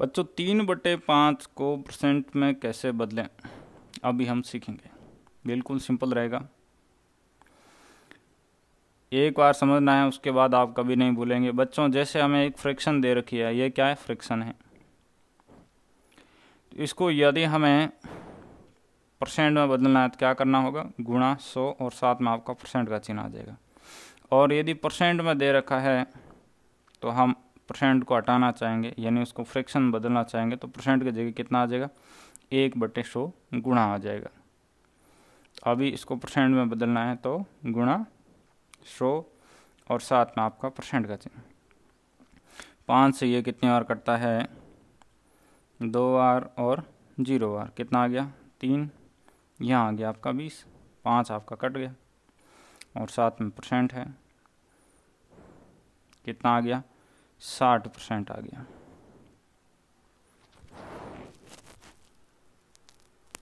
बच्चों तीन बटे पाँच को परसेंट में कैसे बदलें अभी हम सीखेंगे बिल्कुल सिंपल रहेगा एक बार समझना है उसके बाद आप कभी नहीं भूलेंगे बच्चों जैसे हमें एक फ्रैक्शन दे रखी है ये क्या है फ्रैक्शन है तो इसको यदि हमें परसेंट में बदलना है तो क्या करना होगा गुणा सौ और साथ में आपका परसेंट का चिन्ह आ जाएगा और यदि परसेंट में दे रखा है तो हम परसेंट को हटाना चाहेंगे यानी उसको फ्रैक्शन बदलना चाहेंगे तो परसेंट की जगह कितना आ जाएगा एक बटे सौ गुणा आ जाएगा अभी इसको परसेंट में बदलना है तो गुणा सौ और साथ में आपका परसेंट का चिन्ह पाँच से ये कितनी बार कटता है दो बार और जीरो बार कितना आ गया तीन यहाँ आ गया आपका बीस पाँच आपका कट गया और साथ में परसेंट है कितना आ गया साठ परसेंट आ गया